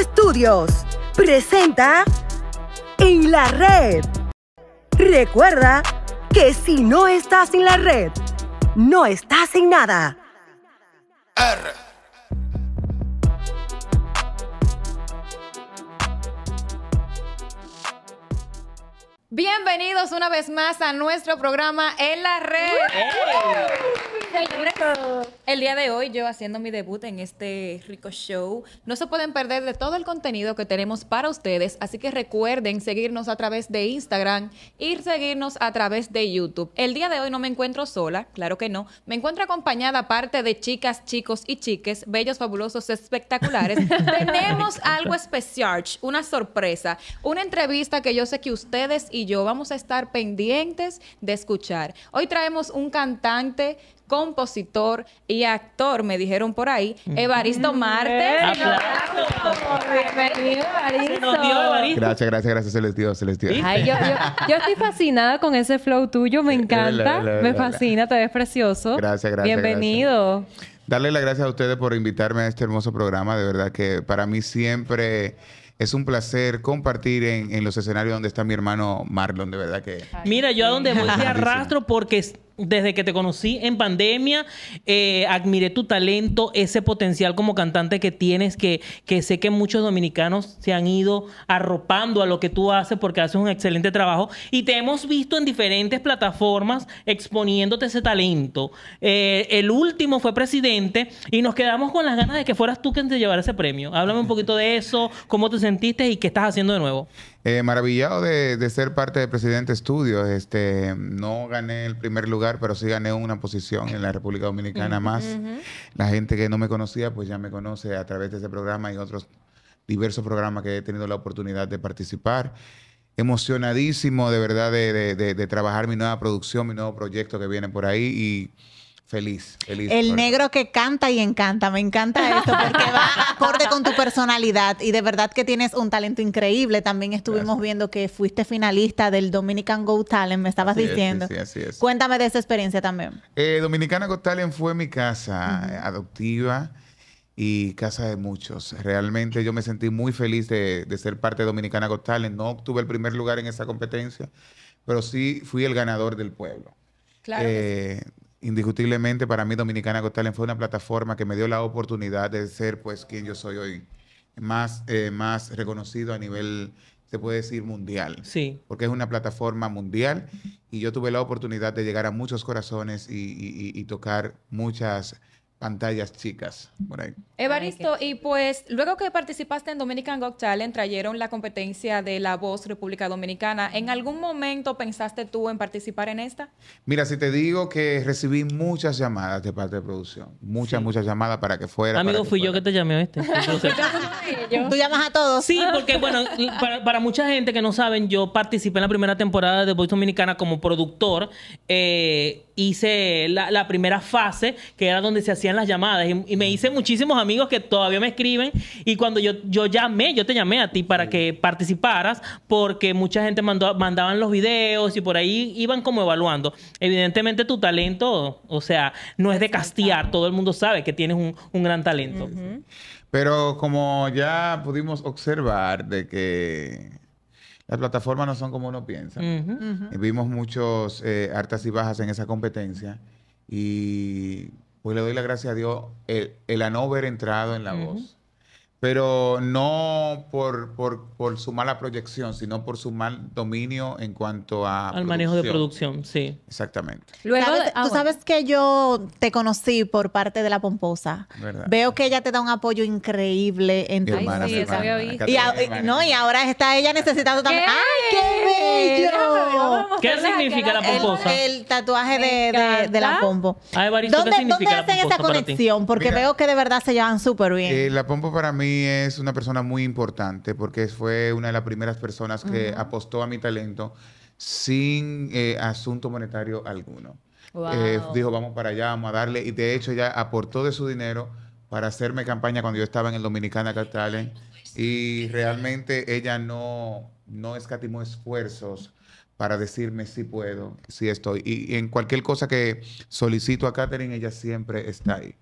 Estudios presenta En la Red. Recuerda que si no estás en la red, no estás en nada. Bienvenidos una vez más a nuestro programa En la Red. El día de hoy yo haciendo mi debut en este rico show. No se pueden perder de todo el contenido que tenemos para ustedes, así que recuerden seguirnos a través de Instagram y seguirnos a través de YouTube. El día de hoy no me encuentro sola, claro que no. Me encuentro acompañada aparte de chicas, chicos y chiques, bellos, fabulosos, espectaculares. tenemos algo especial, una sorpresa, una entrevista que yo sé que ustedes y yo vamos a estar pendientes de escuchar. Hoy traemos un cantante compositor y actor, me dijeron por ahí, Evaristo Marte. Mm, eh, Bienvenido, Evaristo. Gracias, gracias, gracias, se les Ay, yo, estoy fascinada con ese flow tuyo, me encanta, me fascina, te ves precioso. Gracias, gracias. Bienvenido. Darle las gracias a ustedes por invitarme a este hermoso programa, de verdad que para mí siempre es un placer compartir en, los escenarios donde está mi hermano Marlon, de verdad que. Mira, yo a donde voy te arrastro porque desde que te conocí en pandemia, eh, admiré tu talento, ese potencial como cantante que tienes, que, sé que muchos dominicanos se han ido arropando a lo que tú haces porque haces un excelente trabajo y te hemos visto en diferentes plataformas exponiéndote ese talento. Eh, el último fue presidente y nos quedamos con las ganas de que fueras tú quien te llevara ese premio. Háblame un poquito de eso, cómo te sentiste y qué estás haciendo de nuevo. Eh, maravillado de, ser parte de Presidente Estudios. Este, no gané el primer lugar, pero sí gané una posición en la República Dominicana más. La gente que no me conocía, pues ya me conoce a través de ese programa y otros diversos programas que he tenido la oportunidad de participar. Emocionadísimo, de verdad, de, de trabajar mi nueva producción, mi nuevo proyecto que viene por ahí y Feliz, feliz. El negro que canta y encanta. Me encanta esto porque va acorde con tu personalidad y de verdad que tienes un talento increíble. También estuvimos viendo que fuiste finalista del Dominican Go Talent, me estabas diciendo. sí, así es. Cuéntame de esa experiencia también. Eh, Dominicana Go Talent fue mi casa eh, adoptiva y casa de muchos. Realmente yo me sentí muy feliz de, ser parte de Dominicana Go Talent. No obtuve el primer lugar en esa competencia, pero sí fui el ganador del pueblo. Claro. Eh, indiscutiblemente para mí Dominicana Got fue una plataforma que me dio la oportunidad de ser pues quien yo soy hoy, más, eh, más reconocido a nivel, se puede decir, mundial. Sí. Porque es una plataforma mundial y yo tuve la oportunidad de llegar a muchos corazones y tocar muchas pantallas chicas por ahí. Evaristo, y pues luego que participaste en Dominican Got Talent, trajeron la competencia de La Voz República Dominicana. ¿En algún momento pensaste tú en participar en esta? Mira, si te digo que recibí muchas llamadas de parte de producción, muchas, muchas llamadas para que fuera. Amigo, fui yo que te llamé, a este. Tú llamas a todos. Sí, porque bueno, para, mucha gente que no saben, yo participé en la primera temporada de Voice Dominicana como productor. Eh, hice la, primera fase, que era donde se hacían las llamadas. Y, me hice muchísimos amigos que todavía me escriben. Y cuando yo, yo llamé, yo te llamé a ti para que participaras, porque mucha gente mandó, mandaban los videos y por ahí iban como evaluando. Evidentemente tu talento, o sea, no es de castigar. Todo el mundo sabe que tienes un, gran talento. Pero como ya pudimos observar de que las plataformas no son como uno piensa, vimos muchos hartas eh, y bajas en esa competencia y pues le doy la gracia a Dios el, a no haber entrado en la voz pero no por, por, por, su mala proyección, sino por su mal dominio en cuanto a... Al manejo de producción, sí. Exactamente. Luego, ah, tú sabes que yo te conocí por parte de la pomposa. ¿Verdad? Veo que ella te da un apoyo increíble en tu sí, Y, no, y ahora está ella necesitando también... ¡Ay, qué bello! ¿Qué significa la pomposa? El, tatuaje de, de, la pompo. Ay, ¿Dónde, ¿dónde la esa conexión? Porque veo que de verdad se llevan súper bien. Eh, la pompo para mí es una persona muy importante porque fue una de las primeras personas que apostó a mi talento sin eh, asunto monetario alguno. Eh, dijo, vamos para allá, vamos a darle. Y de hecho, ella aportó de su dinero para hacerme campaña cuando yo estaba en el Dominicana Catalan. Y realmente ella no, no escatimó esfuerzos para decirme si puedo, si estoy. Y, y en cualquier cosa que solicito a Catherine, ella siempre está ahí.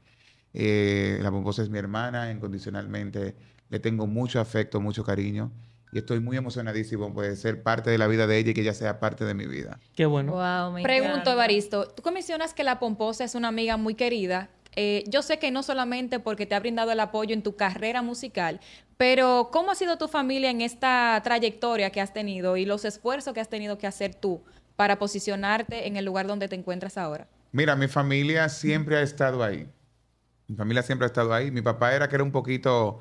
Eh, la Pomposa es mi hermana, incondicionalmente le tengo mucho afecto, mucho cariño. Y estoy muy emocionadísimo por ser parte de la vida de ella y que ella sea parte de mi vida. Qué bueno. Pregunto, Evaristo, tú comisionas que la Pomposa es una amiga muy querida. Eh, yo sé que no solamente porque te ha brindado el apoyo en tu carrera musical, pero ¿cómo ha sido tu familia en esta trayectoria que has tenido y los esfuerzos que has tenido que hacer tú para posicionarte en el lugar donde te encuentras ahora? Mira, mi familia siempre ha estado ahí. Mi familia siempre ha estado ahí. Mi papá era que era un poquito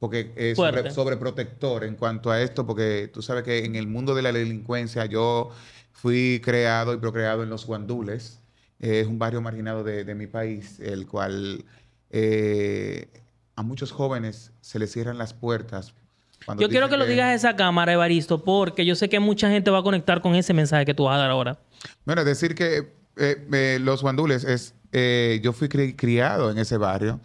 porque eh, sobreprotector en cuanto a esto, porque tú sabes que en el mundo de la delincuencia yo fui creado y procreado en Los Guandules. es un barrio marginado de, mi país, el cual eh, a muchos jóvenes se les cierran las puertas. yo quiero que, lo digas a esa cámara, Evaristo, porque yo sé que mucha gente va a conectar con ese mensaje que tú vas a dar ahora. Bueno, decir que eh, los guandules es eh, yo fui criado en ese barrio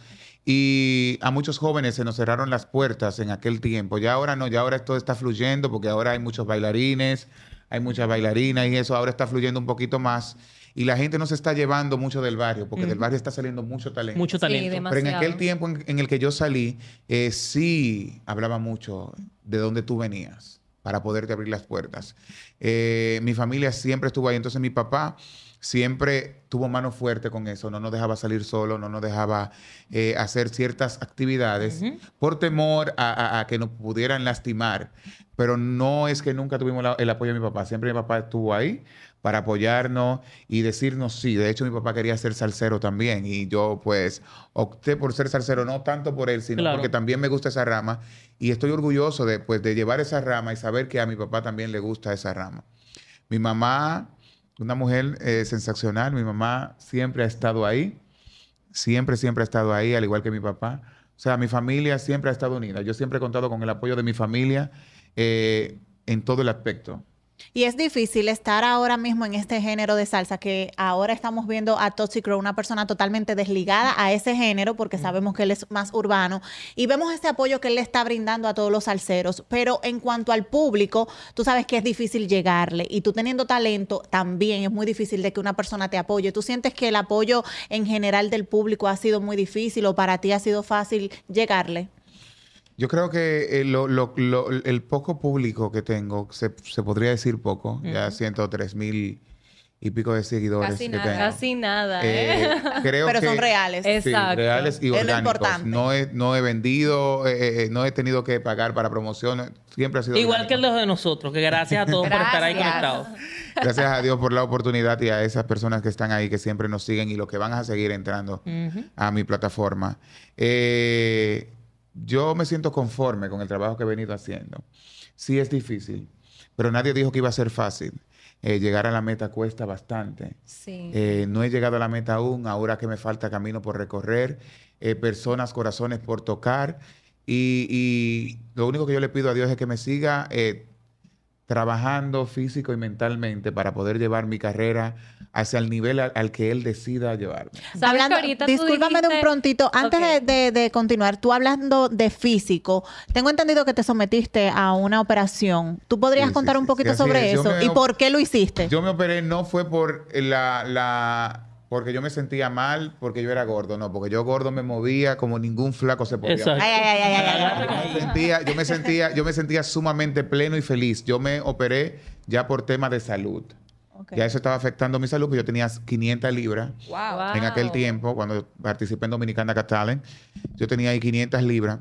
y a muchos jóvenes se nos cerraron las puertas en aquel tiempo. Ya ahora no, ya ahora todo está fluyendo porque ahora hay muchos bailarines, hay muchas bailarinas y eso ahora está fluyendo un poquito más. Y la gente no se está llevando mucho del barrio, porque del barrio está saliendo mucho talento. Mucho talento. Pero en aquel tiempo en, el que yo salí, eh, sí hablaba mucho de dónde tú venías para poderte abrir las puertas. Eh, mi familia siempre estuvo ahí. Entonces mi papá siempre tuvo mano fuerte con eso, no nos dejaba salir solo, no nos dejaba eh, hacer ciertas actividades por temor a, que nos pudieran lastimar. Pero no es que nunca tuvimos el apoyo de mi papá, siempre mi papá estuvo ahí para apoyarnos y decirnos sí. De hecho, mi papá quería ser salsero también y yo pues opté por ser salsero, no tanto por él, sino porque también me gusta esa rama y estoy orgulloso de, pues, de llevar esa rama y saber que a mi papá también le gusta esa rama. Mi mamá una mujer eh, sensacional. Mi mamá siempre ha estado ahí, siempre, siempre ha estado ahí, al igual que mi papá. O sea, mi familia siempre ha estado unida. Yo siempre he contado con el apoyo de mi familia eh, en todo el aspecto. Y es difícil estar ahora mismo en este género de salsa, que ahora estamos viendo a Toxic una persona totalmente desligada a ese género, porque sabemos que él es más urbano, y vemos ese apoyo que él le está brindando a todos los salseros. Pero en cuanto al público, tú sabes que es difícil llegarle, y tú teniendo talento también es muy difícil de que una persona te apoye. ¿Tú sientes que el apoyo en general del público ha sido muy difícil o para ti ha sido fácil llegarle? Yo creo que eh, el poco público que tengo, se, podría decir poco, ya 103 mil y pico de seguidores. Casi nada. Casi nada, ¿eh? ¿eh? Pero son reales. Exacto. reales y orgánicos. Es No he, no he vendido, eh, no he tenido que pagar para promociones. Siempre ha sido. Igual que los de nosotros, que gracias a todos por estar ahí conectados. Gracias a Dios por la oportunidad y a esas personas que están ahí, que siempre nos siguen y los que van a seguir entrando a mi plataforma. Eh yo me siento conforme con el trabajo que he venido haciendo. Sí es difícil, pero nadie dijo que iba a ser fácil. Eh, llegar a la meta cuesta bastante. Sí. Eh, no he llegado a la meta aún, ahora que me falta camino por recorrer, eh, personas, corazones por tocar. y, lo único que yo le pido a Dios es que me siga trabajando físico y mentalmente para poder llevar mi carrera hacia el nivel al, que él decida llevarme. Hablando, discúlpame de un prontito, antes de, continuar, tú hablando de físico, tengo entendido que te sometiste a una operación. ¿Tú podrías contar un poquito sobre eso y por qué lo hiciste? Yo me operé, no fue por la, la porque yo me sentía mal porque yo era gordo, no, porque yo gordo me movía como ningún flaco se podía. yo, me sentía, yo, me sentía, sumamente pleno y feliz. Yo me operé ya por temas de salud. Ya eso estaba afectando mi salud, porque yo tenía 500 libras wow, en aquel tiempo, cuando participé en Dominicana Catalan Yo tenía ahí 500 libras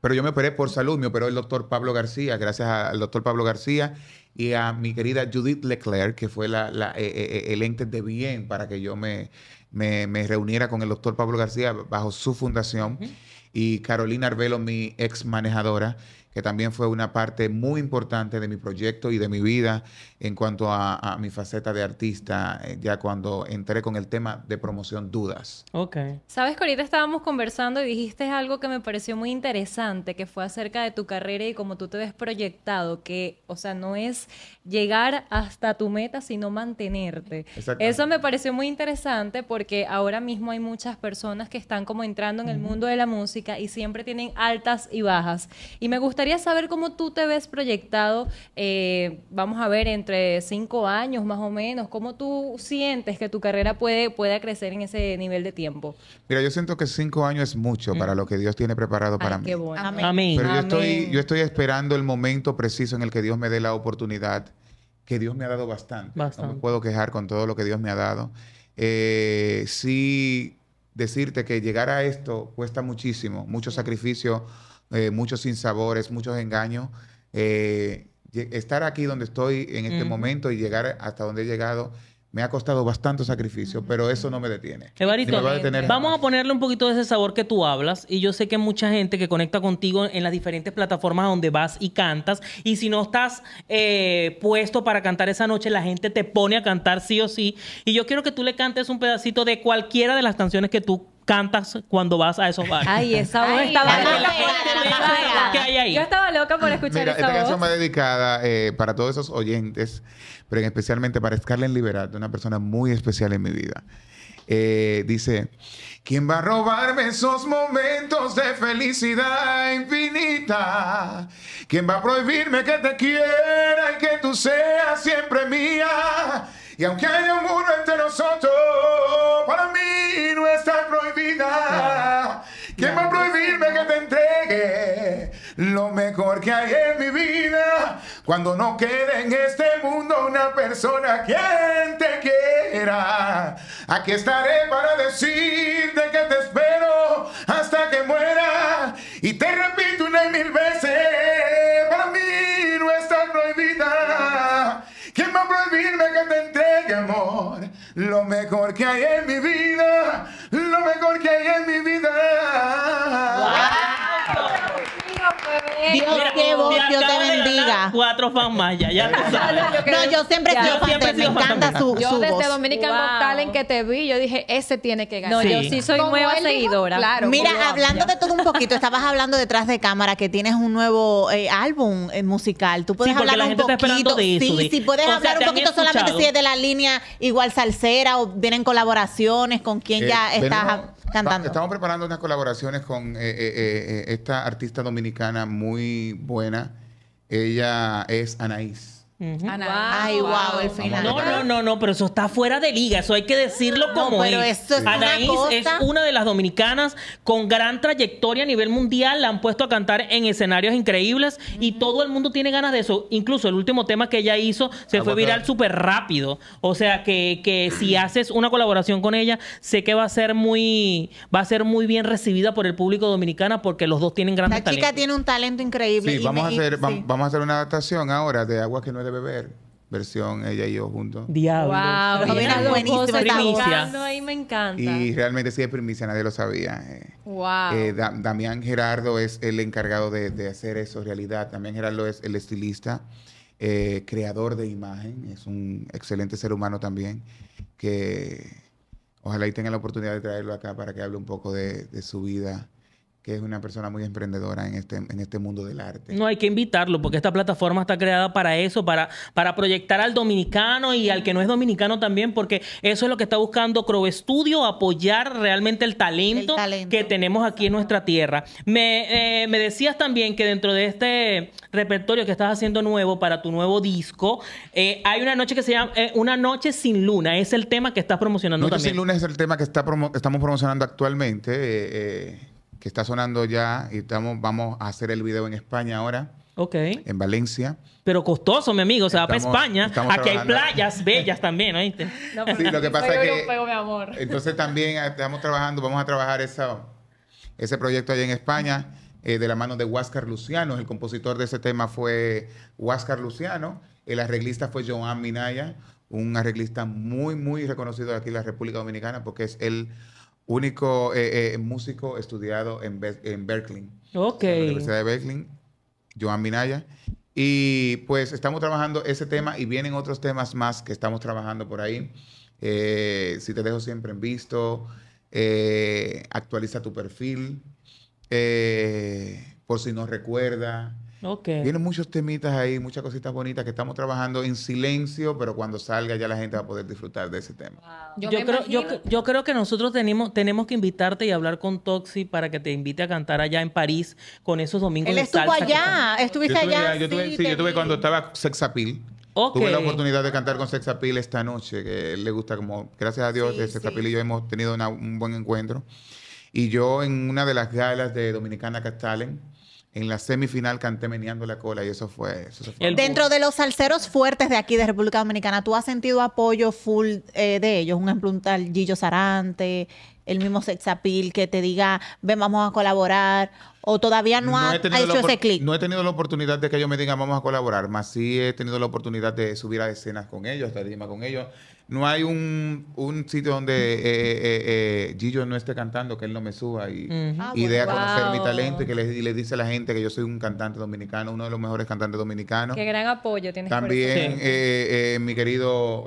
pero yo me operé por salud, me operó el doctor Pablo García, gracias al doctor Pablo García y a mi querida Judith Leclerc, que fue eh, eh, eh, el ente de bien para que yo me, reuniera con el doctor Pablo García bajo su fundación. Y Carolina Arbelo, mi ex manejadora, que también fue una parte muy importante de mi proyecto y de mi vida en cuanto a, mi faceta de artista, eh, ya cuando entré con el tema de promoción dudas. Ok. Sabes que ahorita estábamos conversando y dijiste algo que me pareció muy interesante, que fue acerca de tu carrera y cómo tú te ves proyectado, que, o sea, no es llegar hasta tu meta, sino mantenerte. Eso me pareció muy interesante porque ahora mismo hay muchas personas que están como entrando en el mundo de la música y siempre tienen altas y bajas. Y me gusta gustaría saber cómo tú te ves proyectado, eh, vamos a ver, entre cinco años más o menos, cómo tú sientes que tu carrera puede, pueda crecer en ese nivel de tiempo. Mira, yo siento que cinco años es mucho para mm. lo que Dios tiene preparado para mí. Qué bueno. Amén. Pero yo estoy, yo estoy esperando el momento preciso en el que Dios me dé la oportunidad, que Dios me ha dado bastante. No me puedo quejar con todo lo que Dios me ha dado. Eh, sí decirte que llegar a esto cuesta muchísimo, mucho sacrificio, eh, muchos sinsabores, muchos engaños. Eh, estar aquí donde estoy en este momento y llegar hasta donde he llegado me ha costado bastante sacrificio, pero eso no me detiene. Evarito, vamos a ponerle un poquito de ese sabor que tú hablas. Y yo sé que mucha gente que conecta contigo en las diferentes plataformas donde vas y cantas. Y si no estás eh, puesto para cantar esa noche, la gente te pone a cantar sí o sí. Y yo quiero que tú le cantes un pedacito de cualquiera de las canciones que tú cantas cuando vas a esos bares. Ay, esa voz estaba loca. ¿Qué hay ahí? Yo estaba loca por escuchar Mira, esa esta voz. canción va dedicada eh, para todos esos oyentes, pero especialmente para Scarlett Liberato, una persona muy especial en mi vida. Eh, dice, ¿quién va a robarme esos momentos de felicidad infinita? ¿Quién va a prohibirme que te quiera y que tú seas siempre mía? Y aunque haya un muro entre nosotros, para mí no está prohibida. ¿Quién va a prohibirme que te entregue lo mejor que hay en mi vida? Cuando no quede en este mundo una persona quien te quiera. Aquí estaré para decirte que te espero hasta que muera. Y te repito mejor que hay en mi vida, lo mejor que hay en mi vida. Dios, que vos, te bendiga. Cuatro fan más, ya, ya sabes. no, yo, yo siempre he sido me encanta su, Yo desde Dominica Dominican Got en que te vi, yo dije, ese tiene que ganar. No, yo sí soy nueva seguidora. Mira, hablando de todo un poquito, estabas hablando detrás de cámara que tienes un nuevo eh, álbum eh, musical. Tú puedes sí, hablar la gente un poquito. de eso, sí, sí, puedes hablar un poquito solamente si es de la línea igual salsera o vienen colaboraciones con quien ya eh, estás estamos preparando unas colaboraciones con eh, eh, eh, esta artista dominicana muy buena. Ella es Anaís. Ay, wow, No, no, no, no, pero eso está fuera de liga, eso hay que decirlo como es. es Anaís una es una de las dominicanas con gran trayectoria a nivel mundial, la han puesto a cantar en escenarios increíbles y todo el mundo tiene ganas de eso. Incluso el último tema que ella hizo se fue viral súper rápido. O sea que, si haces una colaboración con ella, sé que va a ser muy, va a ser muy bien recibida por el público dominicano porque los dos tienen gran talento. La chica tiene un talento increíble. Sí, vamos, a hacer, vamos a hacer una adaptación ahora de Agua que no es beber, versión ella y yo juntos. Diablo. Y realmente sí es primicia, nadie lo sabía. Eh. Eh, Damián Gerardo es el encargado de, hacer eso realidad. también Gerardo es el estilista, eh, creador de imagen, es un excelente ser humano también, que ojalá y tenga la oportunidad de traerlo acá para que hable un poco de, de su vida que es una persona muy emprendedora en este, en este mundo del arte. No, hay que invitarlo, porque esta plataforma está creada para eso, para, para proyectar al dominicano y al que no es dominicano también, porque eso es lo que está buscando Crow Studio, apoyar realmente el talento, que tenemos aquí en nuestra tierra. Me, eh, me decías también que dentro de este repertorio que estás haciendo nuevo para tu nuevo disco, eh, hay una noche que se llama eh, Una Noche Sin Luna, es el tema que estás promocionando también. también. Noche Sin Luna es el tema que está estamos promocionando actualmente que está sonando ya y estamos, vamos a hacer el video en España ahora. Ok. En Valencia. Pero costoso, mi amigo. Se va para España. Aquí hay playas bellas también, ¿oíste? No, sí, lo que pasa es que... Entonces también eh, estamos trabajando, vamos a trabajar ese proyecto allá en España eh, de la mano de Huáscar Luciano. El compositor de ese tema fue Huáscar Luciano. El arreglista fue Joan Minaya, un arreglista muy, muy reconocido aquí en la República Dominicana porque es el único eh, eh, músico estudiado en, en Berkeley. Ok. la Universidad de Berkeley, Joan Minaya. Y pues estamos trabajando ese tema y vienen otros temas más que estamos trabajando por ahí. Eh, si te dejo siempre en visto, actualiza tu perfil, por si no recuerda. Vienen muchos temitas ahí, muchas cositas bonitas que estamos trabajando en silencio, pero cuando salga ya la gente va a poder disfrutar de ese tema. Yo, creo, yo, creo que nosotros tenemos, tenemos que invitarte y hablar con Toxi para que te invite a cantar allá en París con esos domingos. Él estuvo allá, estuviste allá. Yo tuve, sí, yo estuve cuando estaba Sexapil. Tuve la oportunidad de cantar con Sexapil esta noche, que le gusta como, gracias a Dios, eh, Sexapil y yo hemos tenido un buen encuentro. Y yo en una de las galas de Dominicana Castalen en la semifinal canté meneando la cola y eso fue. dentro de los salceros fuertes de aquí de República Dominicana, ¿tú has sentido apoyo full eh, de ellos? Un ejemplo, un tal Gillo Sarante, el mismo Sexapil, que te diga, ven, vamos a colaborar, o todavía no, ha, hecho ese clic. No he tenido la oportunidad de que ellos me digan, vamos a colaborar, más sí he tenido la oportunidad de subir a escenas con ellos, tarima con ellos. No hay un, sitio donde eh, eh, eh, eh, Gillo no esté cantando, que él no me suba y, idea ah, a conocer mi talento y que le, dice a la gente que yo soy un cantante dominicano, uno de los mejores cantantes dominicanos. Qué gran apoyo tienes. También mi querido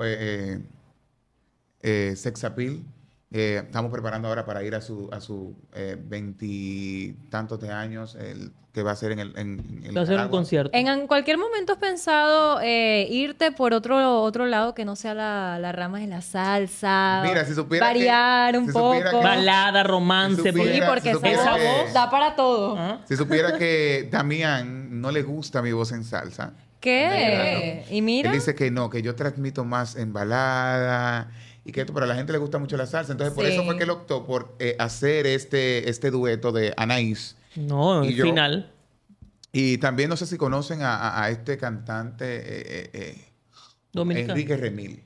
Sexapil, eh, estamos preparando ahora para ir a su, a su eh, veintitantos de años, el, que va a ser en el. En, va a ser un concierto. En, cualquier momento has pensado eh, irte por otro, otro lado que no sea la, rama de la salsa. Mira, si supiera. Variar un poco. Balada, romance. porque esa voz da para todo. ¿Ah? Si supiera que Damián no le gusta mi voz en salsa. ¿Qué? Y mira. Él dice que no, que yo transmito más en balada y que esto, pero a la gente le gusta mucho la salsa. Entonces, por eso fue que él optó por eh, hacer este, este dueto de Anaís. No, al final. Y también no sé si conocen a, este cantante eh, eh, eh Enrique Remil.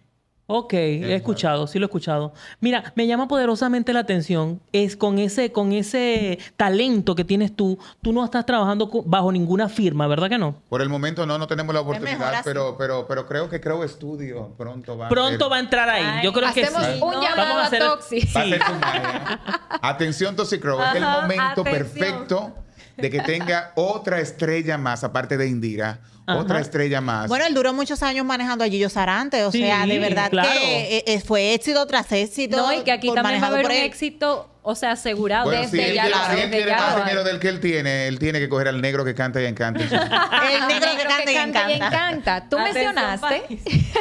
Ok, he escuchado, sí lo he escuchado. Mira, me llama poderosamente la atención, es con ese, con ese talento que tienes tú, tú no estás trabajando bajo ninguna firma, ¿verdad que no? Por el momento no, no tenemos la oportunidad, pero, pero, pero creo que Creo Estudio pronto va Pronto va a entrar ahí, yo creo que sí. un llamado a, Toxic. Atención Toxicro, es el momento perfecto de que tenga otra estrella más, aparte de Indira otra estrella más. Bueno, él duró muchos años manejando a Gillo Sarante, o sea, de verdad que eh, eh, fue éxito tras éxito. No, y que aquí también va a haber un éxito o sea, asegurado desde ya él quiere más dinero del que él tiene, él tiene que coger al negro que canta y encanta. el negro que canta, y, encanta. Tú mencionaste,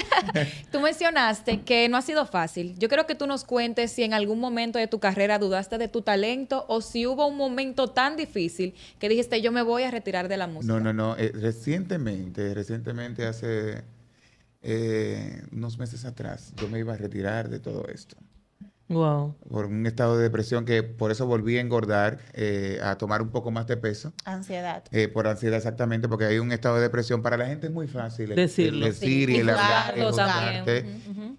tú mencionaste que no ha sido fácil. Yo creo que tú nos cuentes si en algún momento de tu carrera dudaste de tu talento o si hubo un momento tan difícil que dijiste yo me voy a retirar de la música. No, no, no. Eh, recientemente, recientemente hace eh, unos meses atrás, yo me iba a retirar de todo esto. Wow. Por un estado de depresión que por eso volví a engordar, eh, a tomar un poco más de peso. Ansiedad. Eh, por ansiedad, exactamente, porque hay un estado de depresión. Para la gente es muy fácil decirlo. decir y el hablar, juzgarte.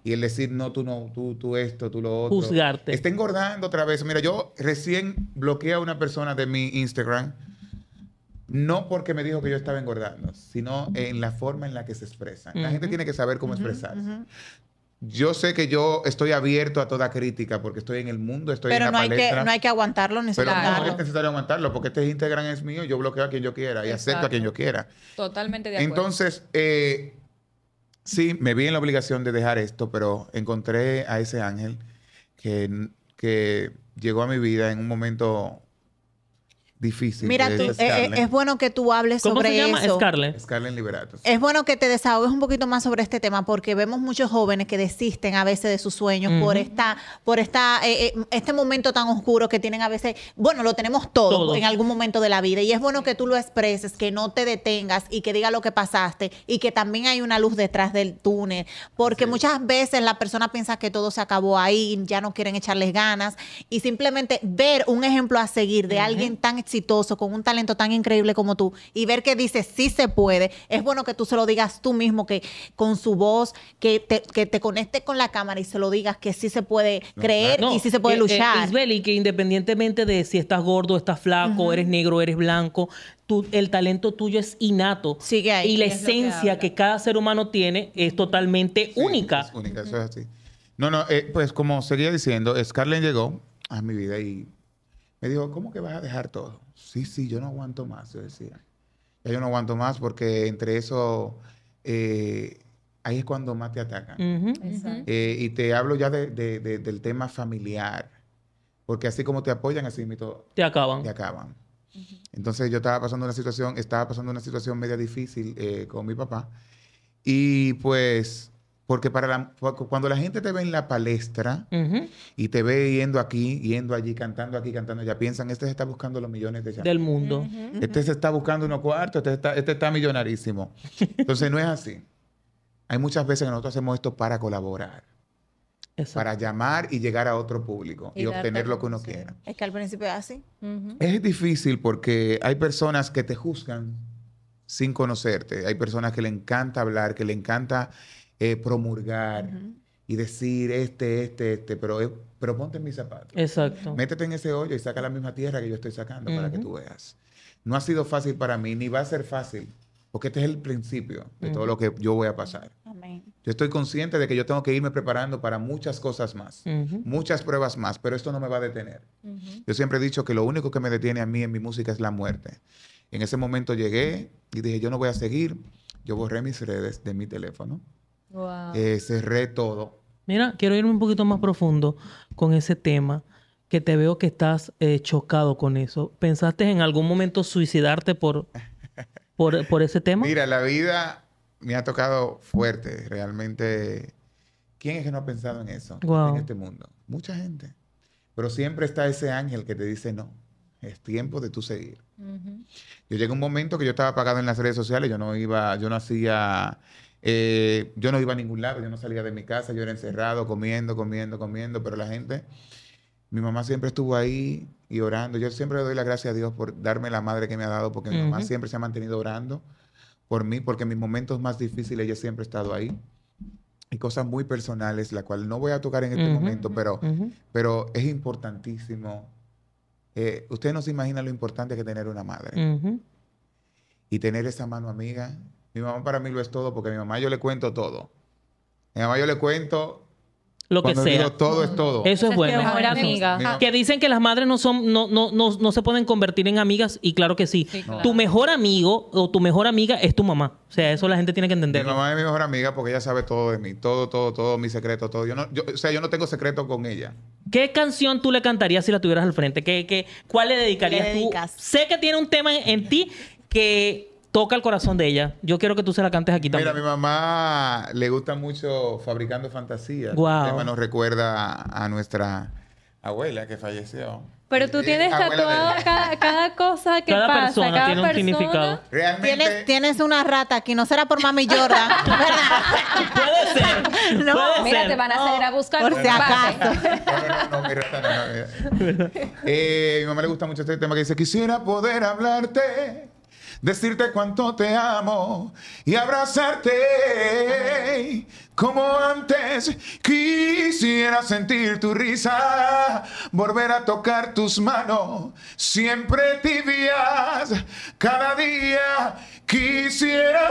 Y el decir, no, tú no, tú, tú esto, tú lo otro. Juzgarte. Está engordando otra vez. Mira, yo recién bloqueé a una persona de mi Instagram, no porque me dijo que yo estaba engordando, sino en la forma en la que se expresa, La gente tiene que saber cómo expresarse yo sé que yo estoy abierto a toda crítica porque estoy en el mundo, estoy en la palestra. Pero no hay que aguantarlo necesario Pero no es necesario aguantarlo porque este Instagram es mío, yo bloqueo a quien yo quiera y acepto a quien yo quiera. Totalmente de acuerdo. Entonces, eh, sí, me vi en la obligación de dejar esto, pero encontré a ese ángel que, que llegó a mi vida en un momento difícil. Mira, eh, eh, es, bueno que tú hables ¿Cómo sobre se llama? eso. Scarlett. Scarlett Liberato. Es bueno que te desahogues un poquito más sobre este tema porque vemos muchos jóvenes que desisten a veces de sus sueños por esta, por esta, eh, este momento tan oscuro que tienen a veces. Bueno, lo tenemos todo, en algún momento de la vida y es bueno que tú lo expreses, que no te detengas y que diga lo que pasaste y que también hay una luz detrás del túnel porque muchas veces la persona piensa que todo se acabó ahí, ya no quieren echarles ganas y simplemente ver un ejemplo a seguir de alguien tan exitoso, con un talento tan increíble como tú, y ver que dices sí se puede, es bueno que tú se lo digas tú mismo, que con su voz, que te, que conectes con la cámara y se lo digas que sí se puede creer y sí se puede eh, eh, luchar. y que independientemente de si estás gordo, estás flaco, eres negro, eres blanco, el talento tuyo es innato. Sigue ahí. Y la esencia que, cada ser humano tiene es totalmente única. Es única, eso es así. No, no, eh, pues como seguía diciendo, Scarlett llegó a mi vida y me dijo, ¿cómo que vas a dejar todo? Sí, sí, yo no aguanto más, yo decía. Ya yo no aguanto más porque entre eso, eh, ahí es cuando más te atacan. Eh, y te hablo ya del tema familiar, porque así como te apoyan, así todo... te acaban. Te acaban. Entonces yo estaba pasando una situación, estaba pasando una situación media difícil eh, con mi papá y pues porque para cuando la gente te ve en la palestra y te ve yendo aquí, yendo allí, cantando aquí, cantando allá, piensan, este se está buscando los millones de Del mundo. Este se está buscando unos cuartos, este está, este millonarísimo. Entonces no es así. Hay muchas veces que nosotros hacemos esto para colaborar. Para llamar y llegar a otro público y, obtener lo que uno quiera. Es que al principio es así. Es difícil porque hay personas que te juzgan sin conocerte. Hay personas que le encanta hablar, que le encanta eh, promulgar y decir este, este, este, pero, eh, pero ponte en mis zapatos. Exacto. Métete en ese hoyo y saca la misma tierra que yo estoy sacando para que tú veas. No ha sido fácil para mí, ni va a ser fácil, porque este es el principio de todo lo que yo voy a pasar. Yo estoy consciente de que yo tengo que irme preparando para muchas cosas más, muchas pruebas más, pero esto no me va a detener. Yo siempre he dicho que lo único que me detiene a mí en mi música es la muerte. En ese momento llegué y dije, yo no voy a seguir. Yo borré mis redes de mi teléfono Wow. Eh, cerré todo. Mira, quiero irme un poquito más profundo con ese tema, que te veo que estás eh, chocado con eso. ¿Pensaste en algún momento suicidarte por, por, ese tema? Mira, la vida me ha tocado fuerte, realmente. ¿Quién es que no ha pensado en eso en este mundo? Mucha gente. Pero siempre está ese ángel que te dice no. Es tiempo de tú seguir. Yo llegué a un momento que yo estaba apagado en las redes sociales, yo no iba, yo no hacía eh, yo no iba a ningún lado, yo no salía de mi casa, yo era encerrado, comiendo, comiendo, comiendo, pero la gente, mi mamá siempre estuvo ahí y orando. Yo siempre le doy la gracia a Dios por darme la madre que me ha dado, porque mi mamá siempre se ha mantenido orando por mí, porque en mis momentos más difíciles ella siempre ha estado ahí. Y cosas muy personales, la cual no voy a tocar en este momento, pero, pero es importantísimo. Eh, usted Ustedes no se imagina lo importante que tener una madre. Y tener esa mano amiga mi mamá para mí lo es todo porque a mi mamá yo le cuento todo. A mi mamá yo le cuento lo que sea. Digo, todo es todo. Eso es, bueno. Mejor amiga. Que dicen que las madres no son, no, se pueden convertir en amigas, y claro que sí. Tu mejor amigo o tu mejor amiga es tu mamá. O sea, eso la gente tiene que entender. Mi mamá es mi mejor amiga porque ella sabe todo de mí, todo, todo, todo, mi secreto, todo. Yo no, o sea, yo no tengo secreto con ella. ¿Qué canción tú le cantarías si la tuvieras al frente? ¿Qué, cuál le dedicarías tú? Sé que tiene un tema en ti que toca el corazón de ella. Yo quiero que tú se la cantes aquí también. Mira, a mi mamá le gusta mucho Fabricando Fantasías. Wow. El tema nos recuerda a, nuestra abuela que falleció. Pero tú eh, tienes tatuado cada, cosa que cada Persona cada tiene un significado. ¿Tienes, una rata aquí. No será por Mami Jordan, puede ser. No. Mira, te van a salir a buscar. Por si acaso. no, no, no, mi rata no. Eh, mi mamá le gusta mucho este tema que dice, quisiera poder hablarte decirte cuánto te amo y abrazarte como antes. Quisiera sentir tu risa, volver a tocar tus manos, siempre tibias, cada día Quisiera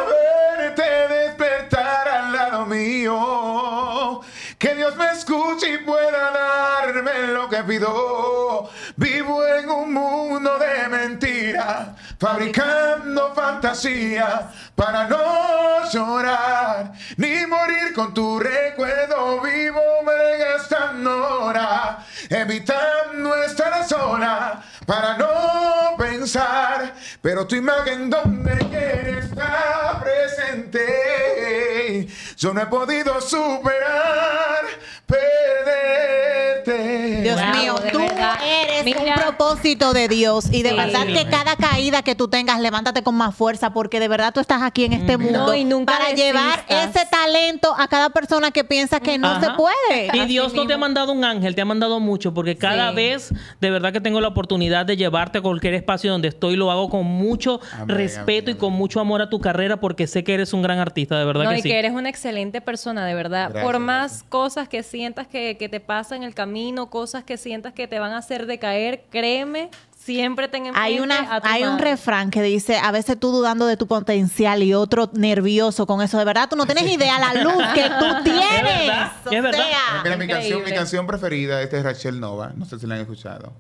verte despertar al lado mío. Que Dios me escuche y pueda darme lo que pido. Vivo en un mundo de mentiras, fabricando fantasía para no llorar ni morir con tu recuerdo. Vivo me gastando horas, evitando estar sola para no pensar, pero tu imagen donde quieres estar presente. Yo no he podido superar perderte. Dios mío, tú eres un propósito de Dios y de verdad que cada caída que tú tengas, levántate con más fuerza porque de verdad tú estás aquí en este mundo y nunca para llevar ese talento a cada persona que piensa que no se puede. Y Dios no te ha mandado un ángel, te ha mandado mucho porque cada vez de verdad que tengo la oportunidad de llevarte a cualquier espacio donde estoy. Lo hago con mucho respeto y con mucho amor a tu carrera porque sé que eres un gran artista, de verdad que y que eres una excelente persona, de verdad. Por más cosas que sientas que, te pasan en el camino, cosas que sientas que te van a hacer decaer, créeme, siempre ten en hay una hay un refrán que dice a veces tú dudando de tu potencial y otro nervioso con eso de verdad tú no tienes idea la luz que tú tienes es verdad, mira mi canción mi canción preferida esta es Rachel Nova no sé si la han escuchado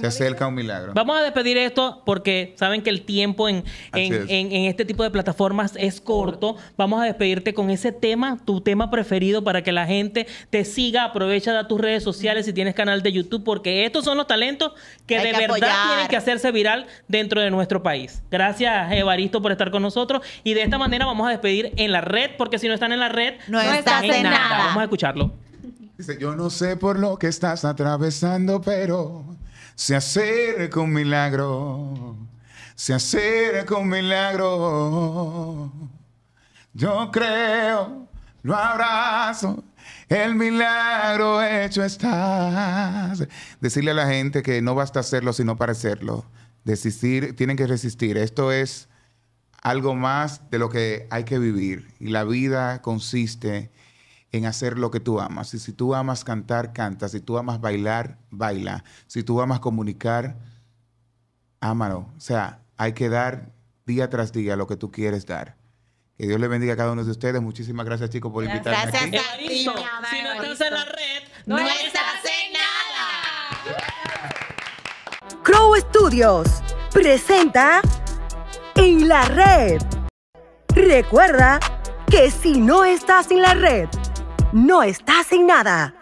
se acerca un milagro. Vamos a despedir esto porque saben que el tiempo en, en, este tipo de plataformas es corto. Vamos a despedirte con ese tema, tu tema preferido para que la gente te siga. Aprovecha de tus redes sociales si tienes canal de YouTube porque estos son los talentos que de verdad tienen que hacerse viral dentro de nuestro país. Gracias Evaristo por estar con nosotros y de esta manera vamos a despedir en la red porque si no están en la red no, están en nada. Vamos a escucharlo. Dice, yo no sé por lo que estás atravesando, pero se acerca un milagro, se acerca un milagro. Yo creo, lo abrazo, el milagro hecho está. Decirle a la gente que no basta hacerlo, sino parecerlo. Desistir, tienen que resistir. Esto es algo más de lo que hay que vivir. Y la vida consiste en hacer lo que tú amas. Y si tú amas cantar, canta. Si tú amas bailar, baila. Si tú amas comunicar, ámalo. O sea, hay que dar día tras día lo que tú quieres dar. Que Dios le bendiga a cada uno de ustedes. Muchísimas gracias, chicos, por invitarme. Gracias a ti, mi Si no estás en la red, no, no estás en nada. Crow Studios presenta En la Red. Recuerda que si no estás en la red, no está sin nada.